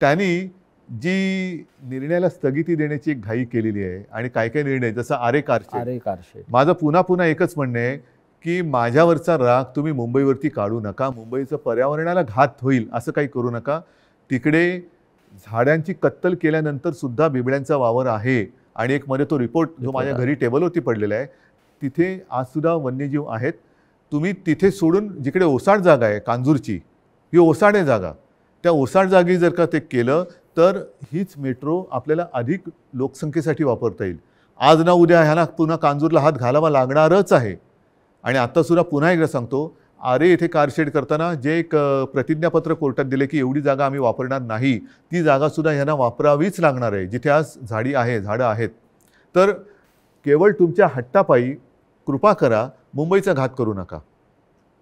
त्यांनी जी निर्णयाला स्थगिती देण्याची एक घाई केलेली आहे आणि काय काय निर्णय जसं आरे कारशे आरे कारशे माझं पुन्हा पुन्हा एकच म्हणणं आहे की माझ्यावरचा राग तुम्ही मुंबईवरती काढू नका मुंबईचं पर्यावरणाला घात होईल असं काही करू नका तिकडे झाडांची कत्तल केल्यानंतर सुद्धा बिबड्यांचा वावर आहे आणि एक मध्ये तो रिपोर्ट जो माझ्या घरी टेबलवरती पडलेला आहे तिथे आज सुद्धा वन्यजीव आहेत तुम्ही तिथे सोडून जिकडे ओसाड जागा आहे कांजूरची ही ओसाडे जागा त्या ओसाड जागी जर का ते केलं तर हीच मेट्रो आपल्याला अधिक लोकसंख्येसाठी वापरता येईल आज ना उद्या ह्याला पुन्हा कांजूरला हात घालावा लागणारच आहे आणि आत्तासुद्धा पुन्हा एकदा सांगतो आरे इथे कारशेड करताना जे एक प्रतिज्ञापत्र कोर्टात दिले की एवढी जागा आम्ही वापरणार नाही ती जागासुद्धा ह्यांना वापरावीच लागणार आहे जिथे आज झाडी आहे झाडं आहेत तर केवळ तुमच्या हट्टापायी कृपा करा मुंबईचा घात करू नका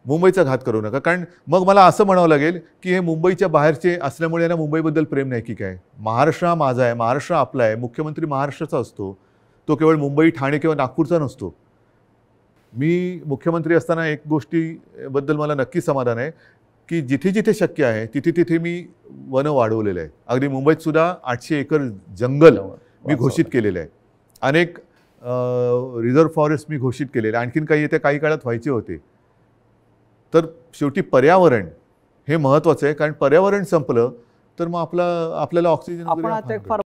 मुंबईचा घात करू नका कारण मग मला असं म्हणावं लागेल की हे मुंबईच्या बाहेरचे असल्यामुळे यांना मुंबईबद्दल प्रेम नाही की काय महाराष्ट्र हा माझा आहे महाराष्ट्र आपला आहे मुख्यमंत्री महाराष्ट्राचा असतो तो केवळ मुंबई ठाणे किंवा नागपूरचा नसतो मी मुख्यमंत्री असताना एक गोष्टीबद्दल मला नक्की समाधान आहे की जिथे जिथे शक्य आहे तिथे तिथे मी वनं वाढवलेलं आहे अगदी मुंबईतसुद्धा आठशे एकर जंगल मी घोषित केलेलं आहे अनेक रिझर्व फॉरेस्ट मी घोषित केलेले आणखीन काही येत्या काही काळात व्हायचे होते तर शेवटी पर्यावरण हे महत्वाचं आहे कारण पर्यावरण संपलं तर मग आपला आपल्याला ऑक्सिजन